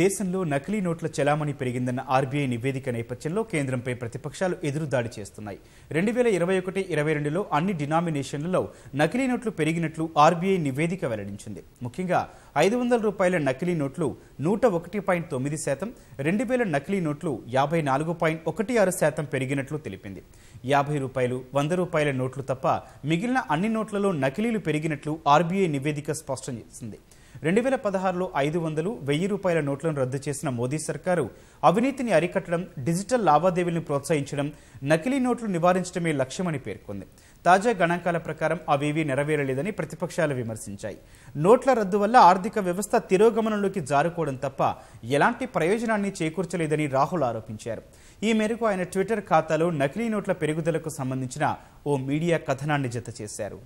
దేశంలో నకిలీ నోట్ల చలామణి పెరిగిందన్న ఆర్బీఐ నివేదిక నేపథ్యంలో కేంద్రంపై ప్రతిపక్షాలు ఎదురుదాడి చేస్తున్నాయి రెండు వేల ఇరవై ఒకటి ఇరవై రెండులో అన్ని డినామినేషన్లలో నకిలీ నోట్లు పెరిగినట్లు ఆర్బీఐ నివేదిక వెల్లడించింది ముఖ్యంగా ఐదు వందల రూపాయల నకిలీ నోట్లు నూట ఒకటి పాయింట్ తొమ్మిది శాతం రెండు వేల నకిలీ నోట్లు యాభై నాలుగు పాయింట్ ఒకటి ఆరు శాతం పెరిగినట్లు తెలిపింది యాభై రూపాయలు వంద రూపాయల నోట్లు తప్ప మిగిలిన అన్ని నోట్లలో నకిలీలు పెరిగినట్లు ఆర్బీఐ నివేదిక స్పష్టం చేసింది రెండు వేల పదహారులో ఐదు వందలు వెయ్యి రూపాయల నోట్లను రద్దు చేసిన మోదీ సర్కారు అవినీతిని అరికట్టడం డిజిటల్ లావాదేవీలను ప్రోత్సహించడం నకిలీ నోట్లు నివారించడమే లక్ష్యమని పేర్కొంది తాజా గణాంకాల ప్రకారం అవేవీ నెరవేరలేదని ప్రతిపక్షాలు విమర్శించాయి నోట్ల రద్దు వల్ల ఆర్థిక వ్యవస్థ తిరోగమనంలోకి జారుకోవడం తప్ప ఎలాంటి ప్రయోజనాన్ని చేకూర్చలేదని రాహుల్ ఆరోపించారు ఈ మేరకు ఆయన ట్విట్టర్ ఖాతాలో నకిలీ నోట్ల పెరుగుదలకు సంబంధించిన ఓ మీడియా కథనాన్ని జత చేశారు